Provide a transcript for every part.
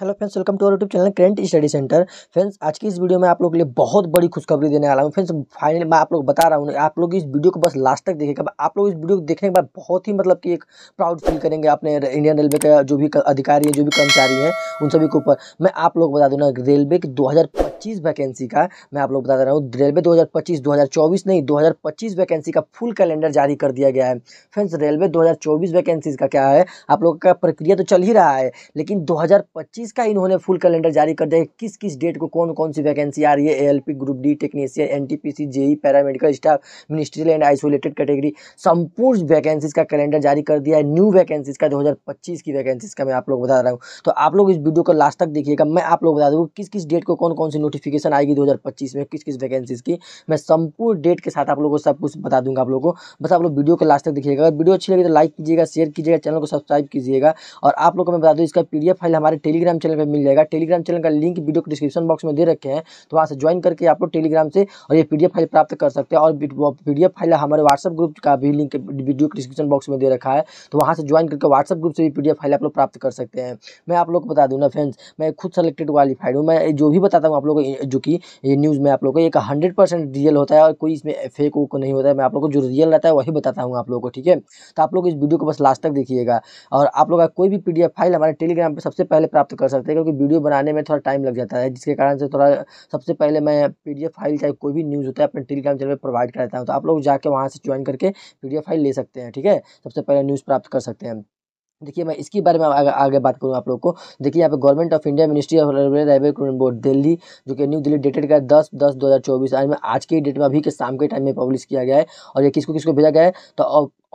hello friends welcome to our YouTube channel current study centre friends आज की इस video में आप लोग के लिए बहुत बड़ी खुशखबरी देने वाला हूँ फ्रेंड्स फाइनल मैं आप लोग बता रहा हूँ आप लोग इस वीडियो को बस लास्ट तक देखेगा आप लोग इस वीडियो को देखने के बाद बहुत ही मतलब कि एक प्राउड फील करेंगे अपने इंडियन रेलवे का जो भी अधिकारी है जो भी कर्मचारी हैं उन सभी के ऊपर मैं आप लोग बता दूँ रेलवे के दो 2025 वैकेंसी का मैं आप लोग बता दे रहा हूँ रेलवे 2025 2024 नहीं 2025 वैकेंसी का फुल कैलेंडर जारी कर दिया गया है फ्रेंड्स रेलवे 2024 वैकेंसीज का क्या है आप लोग का प्रक्रिया तो चल ही रहा है लेकिन 2025 का इन्होंने फुल कैलेंडर जारी कर दिया किस किस डेट को कौन कौन सी वैकेंसी आ रही है a group D technician N T P C paramedical staff ministerial and isolated category संपूर्ण वैकेंसीज का कैलेंडर जारी कर दिया है न्यू वैकेंसीज e, का 2025 की वैकेंसीज का मैं आप लोग बता रहा हूँ तो आप लोग इस वीडियो को लास्ट तक देखिएगा मैं आप लोग बता दूँ किस किस डेट को कौन कौन सी नोटिफिकेशन आएगी 2025 में किस किस वैकेंसीज की मैं संपूर्ण डेट के साथ आप लोगों को सब कुछ बता दूंगा आप लोगों को बस आप लोग वीडियो को लास्ट तक देखिएगा अगर वीडियो अच्छी लगी तो लाइक कीजिएगा शेयर कीजिएगा चैनल को सब्सक्राइब कीजिएगा और आप लोगों को मैं बता दूँ इसका पी फाइल हमारे टेलीग्राम चैनल पर मिल जाएगा टेलीग्राम चैनल का लिंक वीडियो को डिस्क्रिप्शन बॉक्स में दे रखे हैं तो वहाँ से ज्वाइन करके आप लोग टेलीग्राम से और ये पी फाइल प्राप्त कर सकते हैं और पी फाइल हमारे व्हाट्सअप ग्रुप का भी लिंक वीडियो को डिस्क्रिप्शन बॉक्स में दे रखा है तो वहाँ से ज्वाइन करके व्हाट्सअप ग्रुप से भी पी फाइल आप लोग प्राप्त कर सकते हैं मैं आप लोग को बता दूँ ना फ्रेंड्स मैं खुद सेलेक्टेड क्वालिफाइड हूँ मैं जो भी बताता हूँ आप लोग को जो कि ये न्यूज़ में आप लोग को एक हंड्रेड परसेंट रियल होता है और कोई इसमें फेक वो नहीं होता है मैं आप लोग को जो रियल रहता है वही बताता हूँ आप लोग को ठीक है तो आप लोग इस वीडियो को बस लास्ट तक देखिएगा और आप लोग का कोई भी पी फाइल हमारे टेलीग्राम पर सबसे पहले प्राप्त कर सकते हैं क्योंकि वीडियो बनाने में थोड़ा टाइम लग जाता है जिसके कारण से थोड़ा सबसे पहले मैं पी फाइल चाहे कोई भी न्यूज़ होता है अपने टेलीग्राम चैनल पर प्रोवाइड कराता हूँ तो आप लोग जाके वहाँ से ज्वाइन करके पी फाइल ले सकते हैं ठीक है सबसे पहले न्यूज़ प्राप्त कर सकते हैं देखिए मैं इसके बारे में आगे, आगे बात करूँ आप लोग को देखिए यहाँ पे government of India ministry of railway railway board Delhi जो कि न्यू दिल्ली डेटेड का दस दस दो हज़ार चौबीस आज में आज के डेट में अभी के शाम के टाइम में पब्लिश किया गया है और ये किसको किसको भेजा गया है तो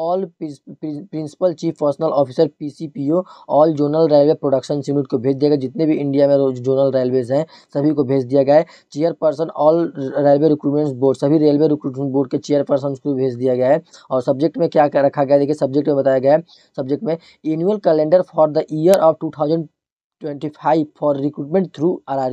all principal chief personal officer PCPO all zonal railway production unit को भेज दिया गया जितने भी इंडिया में जोनल रेलवेज हैं सभी को भेज दिया गया है chairperson all railway recruitment board सभी रेलवे रिक्रूटमेंट बोर्ड के चेयरपर्सन को भेज दिया गया है और सब्जेक्ट में क्या रखा गया देखिए सब्जेक्ट में बताया गया है सब्जेक्ट में annual calendar for the year of two thousand twenty five for recruitment through R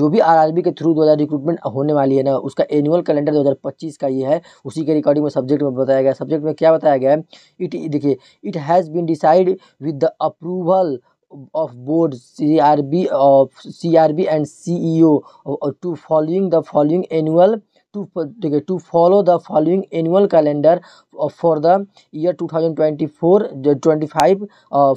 जो भी आर के थ्रू दो रिक्रूटमेंट होने वाली है ना उसका एनुअल कैलेंडर 2025 का ये है उसी के रिकॉर्डिंग में सब्जेक्ट में बताया गया सब्जेक्ट में क्या बताया गया है इट देखिए it has been decide with the approval of board crb of crb and ceo to following the following annual to देखिए to follow the following annual calendar uh, for the year 2024 25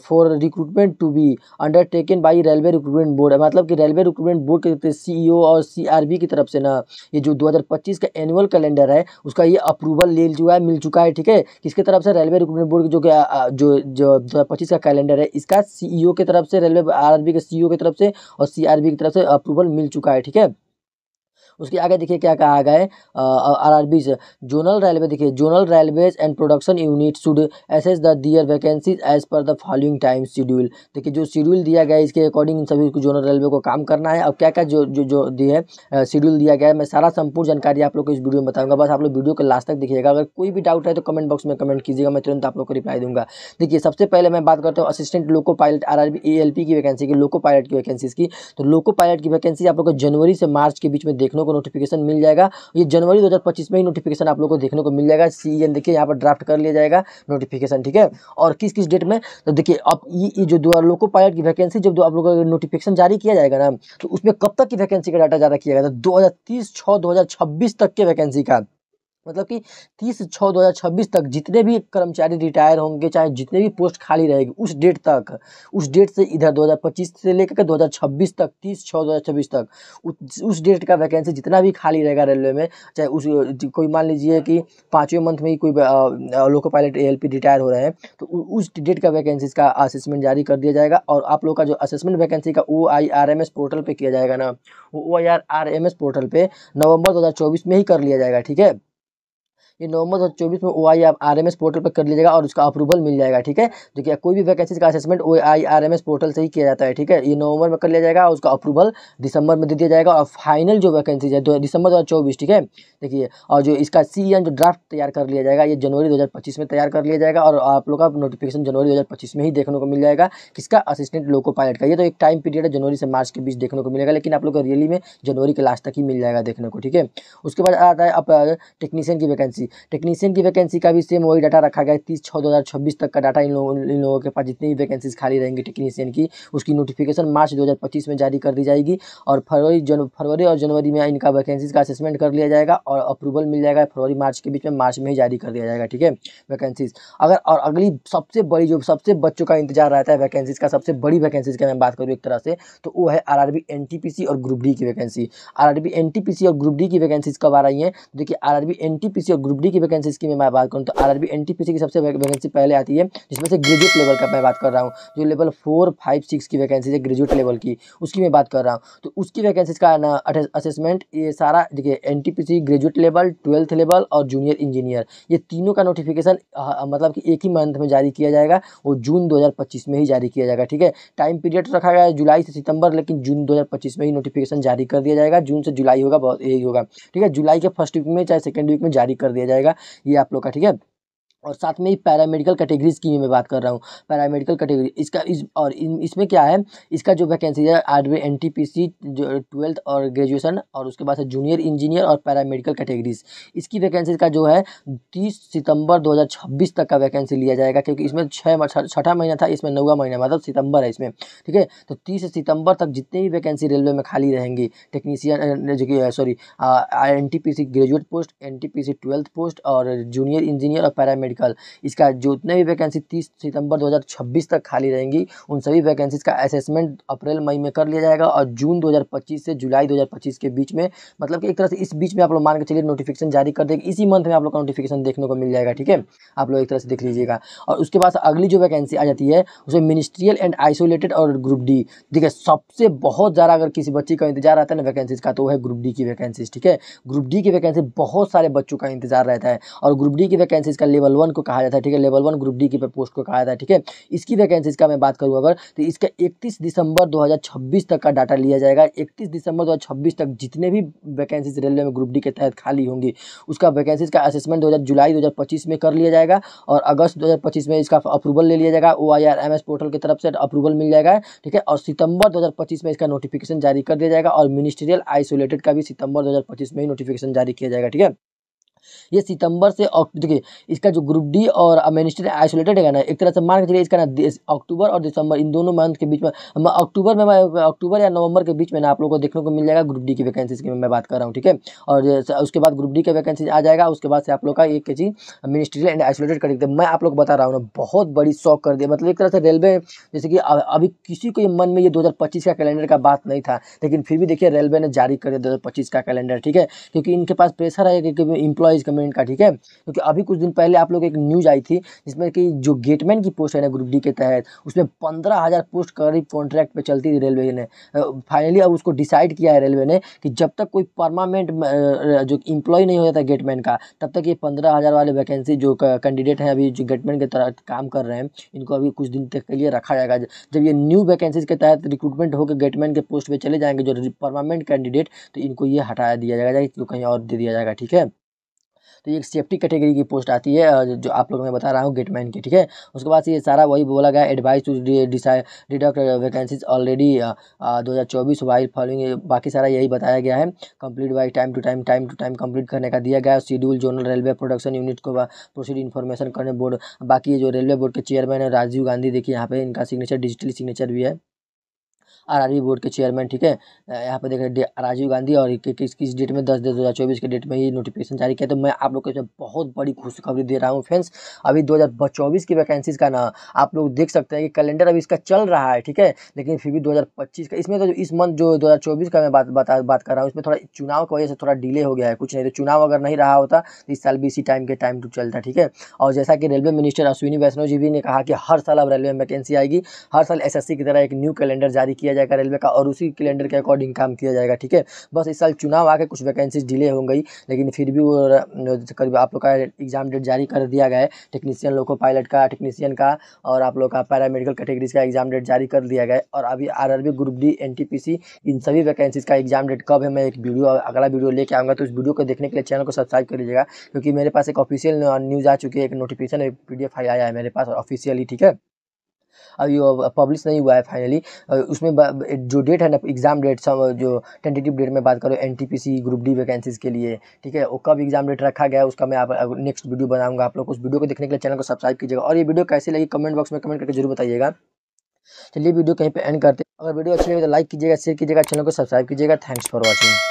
for recruitment to to be undertaken by railway recruitment board मतलब कि railway recruitment board के CEO e और CRB की तरफ से ना ये जो 2025 का एनुअल कैलेंडर है उसका ये अप्रूवल ले चुका है मिल चुका है ठीक है किसके तरफ से रेलवे रिक्रूटमेंट बोर्ड जो जो हज़ार पच्चीस का कैलेंडर है इसका ओ e e की तरफ से रेलवे बी के सीईओ की तरफ से और बी की तरफ से अप्रूवल मिल चुका है ठीक है उसके आगे देखिए क्या कहा गया है आर आर बीज से जोनल रेलवे देखिए zonal railways and production unit should assess the their vacancies as per the following time schedule देखिए जो शेड्यूल दिया गया है इसके अकॉर्डिंग सभी जोनल रेलवे को काम करना है अब क्या क्या जो जो जो दिए है शेड्यूल दिया गया है मैं सारा संपूर्ण जानकारी आप लोग को इस वीडियो में बताऊंगा बस आप लोग वीडियो को लास्ट तक देखिएगा अगर कोई भी डाउट है तो कमेंट बॉक्स में कमेंट कीजिएगा मैं तुरंत आप लोग को रिप्लाई दूंगा देखिए सबसे पहले मैं बात करता हूँ असिस्टेंट लोको पायलट आर की वैकेंसी की लोको पायलट की वैकेंसीज की तो लोको पायलट की वैकेंसी आप लोग को जनवरी से मार्च के बीच में देखने को को नोटिफिकेशन मिल जाएगा ये जनवरी 2025 में ही नोटिफिकेशन आप लोग को देखने को मिल जाएगा सी देखिए यहाँ पर ड्राफ्ट कर लिया जाएगा नोटिफिकेशन ठीक है और किस किस डेट में तो देखिए अब ये जो दो लोको पायलट की वैकेंसी जब आप लोग का नोटिफिकेशन जारी किया जाएगा ना तो उसमें कब तक की वैकेंसी का डाटा ज़्यादा किया जाएगा तो दो हज़ार तीस तक के वैकेंसी का मतलब कि तीस छः दो हज़ार छब्बीस तक जितने भी कर्मचारी रिटायर होंगे चाहे जितने भी पोस्ट खाली रहेगी उस डेट तक उस डेट से इधर दो हज़ार पच्चीस से लेकर के दो हज़ार छब्बीस तक तीस छः दो हज़ार छब्बीस तक उस डेट का वैकेंसी जितना भी खाली रहेगा रेलवे में चाहे उस कोई मान लीजिए कि पाँचवें मंथ में ही कोई लोको पायलट ए रिटायर हो रहे हैं तो उस डेट का वैकेंसी का असेसमेंट जारी कर दिया जाएगा और आप लोग का जो असेसमेंट वैकेंसी का O I R M S portal पर किया जाएगा ना O I R R M S portal पर नवंबर दो हज़ार चौबीस में ही कर लिया जाएगा ठीक है ये नवंबर दो हज़ार चौबीस में O I R M S portal पर कर लीजिएगा और उसका अप्रूवल मिल जाएगा ठीक है जो कि कोई भी वैकेंसी का assessment O I R M S portal से ही किया जाता है ठीक है ये नवंबर में कर लिया जाएगा और उसका अप्रूवल दिसंबर में दे दिया जाएगा और फाइनल जो वैकेंसी है दिसंबर दो हज़ार चौबीस ठीक है देखिए और जो इसका सी एन जो ड्राफ्ट तैयार कर लिया जाएगा ये जनवरी दो हज़ार पच्चीस में तैयार कर लिया जाएगा और आप लोग का नोटिफिकेशन जनवरी दो हज़ार पच्चीस में ही देखने को मिल जाएगा किसका असिस्टेंट लोको पायलट का ये तो एक टाइम पीरियड है जनवरी से मार्च के बीच देखने को मिलेगा लेकिन आप लोग को रियली में जनवरी के लास्ट तक ही मिल जाएगा देखने को ठीक है उसके बाद आता है अब टेक्नीशियन की वैकेंसी टेक्नीशियन की वैकेंसी का भी सेम वही डाटा रखा गया है तीस छः दो हज़ार छब्बीस तक का डाटा इन लोगों इन लोगों के पास जितनी भी वैकेंसीज खाली रहेंगी टेक्नीशियन की उसकी नोटिफिकेशन मार्च दो हज़ार पच्चीस में जारी कर दी जाएगी और फरवरी जन फरवरी और जनवरी में इनका वैकेंसीज का असेसमेंट कर लिया जाएगा और अप्रूवल मिल जाएगा फरवरी मार्च के बीच में मार्च में ही जारी कर दिया जाएगा ठीक है वैकेंसीज अगर और अगली सबसे बड़ी जो सबसे बच्चों का इंतजार रहता है वैकेंसीज का सबसे बड़ी वैकेंसीज की मैं बात करूँ एक तरह से तो वो है आरआरबी एनटीपीसी और ग्रुप डी की वैकेंसी आरआरबी एनटीपीसी और ग्रुप डी की वैकेंसीज कब आ रही हैं देखिए आरआरबी एनटीपीसी और ग्रुप डी की वैकेंसीज की मैं बात करूँ तो आर आरबी एनटीपीसी की सबसे वैकेंसी पहले आती है जिसमें से ग्रेजुएट लेवल का मैं बात कर रहा हूँ जो लेवल फोर फाइव सिक्स की वैकेंसी है ग्रेजुएट लेवल की उसकी मैं बात कर रहा हूँ तो उसकी वैकेंसीज का असेसमेंट ये सारा देखिए एन ग्रेजुएट लेवल ट्वेल्थ लेवल और जूनियर इंजीनियर ये तीनों का नोटिफिकेशन मतलब कि एक ही मंथ में जारी किया जाएगा वो जून दो में ही जारी किया जाएगा ठीक है टाइम पीरियड रखा गया है जुलाई से सितंबर लेकिन जून दो में ही नोटिफिकेशन जारी कर दिया जाएगा जून से जुलाई होगा बहुत यही होगा ठीक है जुलाई के फर्स्ट वीक में चाहे सेकेंड वीक में जारी कर दिया दिया जाएगा ये आप लोग का ठीक है और साथ में ही पैरामेडिकल कैटेगरीज़ की भी मैं बात कर रहा हूँ पैरामेडिकल कैटेगरी इसका इस और इन इसमें क्या है इसका जो वैकेंसी है RB N T P C जो ट्वेल्थ और ग्रेजुएशन और उसके बाद जूनियर इंजीनियर और पैरामेडिकल कैटेगरीज इसकी वैकेंसी का जो है तीस सितंबर 2026 तक का वैकेंसी लिया जाएगा क्योंकि इसमें छः छठा महीना था इसमें नौवा महीना मतलब सितंबर है इसमें ठीक है तो तीस सितंबर तक जितने भी वैकेंसी रेलवे में खाली रहेंगी टेक्नीशियन जो कि sorry N T P C graduate post N T P C twelfth post और जूनियर इंजीनियर और पैरामेडिकल मेडिकल इसका जितने भी वैकेंसी तीस सितंबर 2026 तक खाली रहेंगी उन सभी वैकेंसीज का असेसमेंट अप्रैल मई में कर लिया जाएगा और जून 2025 से जुलाई 2025 के बीच में मतलब कि एक तरह से इस बीच में आप लोग मान के चलिए नोटिफिकेशन जारी कर देगा इसी मंथ में आप लोग का नोटिफिकेशन देखने को मिल जाएगा ठीक है आप लोग एक तरह से देख लीजिएगा और उसके बाद अगली जो वैकेंसी आ जाती है उसमें मिनिस्ट्रियल एंड आइसोलेटेड और ग्रुप डी देखिए सबसे बहुत ज़्यादा अगर किसी बच्ची का इंतजार रहता है ना वैकेंसीज का तो वो है ग्रुप डी की वैकेंसीज ठीक है ग्रुप डी की वैकेंसी बहुत सारे बच्चों का इंतजार रहता है और ग्रुप डी की वैकेंसीज का लेवल वन को कहा जाता है ठीक है लेवल वन ग्रुप डी की पोस्ट को कहा जाता है ठीक है इसकी वैकेंसीज का मैं बात करूँ अगर तो इसका इकतीस दिसंबर दो तक का डाटा लिया जाएगा इकतीस दिसंबर दो तक जितने भी वैकेंसीज रेलवे में ग्रुप डी के तहत खाली होंगी उसका वैकेंसीज का असेसमेंट दो जुलाई दो में कर लिया जाएगा और अगस्त दो में इसका अप्रूवल ले लिया जाएगा ओ पोर्टल की तरफ से अप्रूवल मिल जाएगा ठीक है और सितंबर 2025 में इसका नोटिफिकेशन जारी कर दिया जाएगा और मिनिस्ट्रियल आइसोलेटेड का भी सितंबर 2025 में ही नोटिफिकेशन जारी किया जाएगा ठीक है ये सितंबर से देखिए इसका जो ग्रुप डी और अमेनिस्टर आइसोलेटेड है ना एक तरह से मान के चलिए इसका ना अक्टूबर और दिसंबर इन दोनों मंथ के बीच में अक्टूबर में अक्टूबर या नवंबर के बीच में ना आप लोगों को देखने को मिल जाएगा ग्रुप डी की वैकेंसीज की मैं बात कर रहा हूँ ठीक है और उसके बाद ग्रुप डी का वैकेंसी आ जाएगा उसके बाद से आप लोग का एक के मिनिस्ट्री मिनिस्ट्रियल एंड आइसोलेटेड कर मैं आप लोग बता रहा हूँ ना बहुत बड़ी शौक कर दिया मतलब एक तरह से रेलवे जैसे कि अभी किसी के मन में ये 2025 का कैलेंडर का बात नहीं था लेकिन फिर भी देखिए रेलवे ने जारी कर दिया 2025 का कैलेंडर ठीक है क्योंकि इनके पास प्रेशर है कि इम्प्लॉय हुआ इस कमेंट का ठीक है क्योंकि अभी कुछ दिन पहले आप लोग एक न्यूज़ आई थी जिसमें कि जो गेटमैन की पोस्ट है ना ग्रुप डी के तहत उसमें पंद्रह हज़ार पोस्ट करीब कॉन्ट्रैक्ट पे चलती थी रेलवे ने फाइनली अब उसको डिसाइड किया है रेलवे ने कि जब तक कोई परमानेंट जो इम्प्लॉय नहीं हो जाता गेटमैन का तब तक ये पंद्रह वाले वैकेंसी जो कैंडिडेट हैं अभी जो गेटमैन के तहत काम कर रहे हैं इनको अभी कुछ दिन तक के लिए रखा जाएगा जब ये न्यू वैकेंसीज के तहत रिक्रूटमेंट होकर गेटमैन के पोस्ट पर चले जाएंगे जो परमानेंट कैंडिडेट तो इनको ये हटाया दिया जाएगा जो कहीं और दे दिया जाएगा ठीक है तो ये एक सेफ्टी कैटेगरी की पोस्ट आती है जो आप लोग मैं बता रहा हूँ गेटमैन की ठीक है उसके बाद ये सारा वही बोला गया advice to deduct vacancies already दो हज़ार चौबीस वाइल फॉलोइंग बाकी सारा यही बताया गया है complete by time to time time to time complete करने का दिया गया schedule zonal railway production unit को प्रोसीड इन्फॉर्मेशन करने बोर्ड बाकी जो रेलवे बोर्ड के चेयरमैन है राजीव गांधी देखिए यहाँ पे इनका सिग्नेचर डिजिटल सिग्नेचर भी है आर बोर्ड के चेयरमैन ठीक है यहाँ पे देख रहे राजीव गांधी और किस किस डेट में दस दस दो हज़ार चौबीस के डेट में ये नोटिफिकेशन जारी किया तो मैं आप लोग को इसमें बहुत बड़ी खुशखबरी दे रहा हूँ फ्रेंड्स अभी दो हज़ार चौबीस की वैकेंसीज का ना आप लोग देख सकते हैं कि कैलेंडर अभी इसका चल रहा है ठीक है लेकिन फिर भी दो हज़ार पच्चीस का इसमें तो इस मंथ जो दो हज़ार चौबीस का मैं बात बता बात कर रहा हूँ इसमें थोड़ा चुनाव की वजह से थोड़ा डिले हो गया है कुछ नहीं तो चुनाव अगर नहीं रहा होता तो इस साल भी इसी टाइम के टाइम टू चलता ठीक है और जैसा कि रेलवे मिनिस्टर अश्विनी वैष्णव जी भी ने कहा कि हर साल अब रेलवे में वैकेंसी आएगी हर साल एस की तरह एक न्यू कैलेंडर जारी किया किया जाएगा रेलवे का और उसी कैलेंडर के अकॉर्डिंग काम किया जाएगा ठीक है बस इस साल चुनाव आके कुछ वैकेंसीज डिले हो गई लेकिन फिर भी वो करीब आप लोग का एग्ज़ाम डेट जारी कर दिया गया है टेक्नीशियन लोग को पायलट का टेक्नीशियन का और आप लोग का पैरामेडिकल कैटेगरीज का एग्ज़ाम डेट जारी कर दिया गया और अभी आर ग्रुप डी एन इन सभी वैकेंसीज का एग्ज़ाम डेट कब है मैं एक वीडियो अगला वीडियो लेके आऊँगा तो उस वीडियो को देखने के लिए चैनल को सब्सक्राइब कर लीजिएगा क्योंकि मेरे पास एक ऑफिशियल न्यूज़ आ चुकी है एक नोटिफिकेशन एक पी आया है मेरे पास ऑफिशियली ठीक है अभी वो पब्लिश नहीं हुआ है फाइनली उसमें जो डेट है ना एग्ज़ाम डेट सब जो टेंटेटिव डेट में बात करो एन ग्रुप डी वैकेंसीज़ के लिए ठीक है वो कब एग्ज़ाम डेट रखा गया उसका मैं आप नेक्स्ट वीडियो बनाऊंगा आप लोग उस वीडियो को देखने के लिए चैनल को सब्सक्राइब कीजिएगा और ये वीडियो कैसी लगी कमेंट बॉक्स में कमेंट करके जरूर बताइएगा चलिए वीडियो कहीं पर एंड करते हैं अगर वीडियो अच्छी लगी तो लाइक कीजिएगा शेयर कीजिएगा चैनल को सब्सक्राइब कीजिएगा थैंक्स फॉर वॉचिंग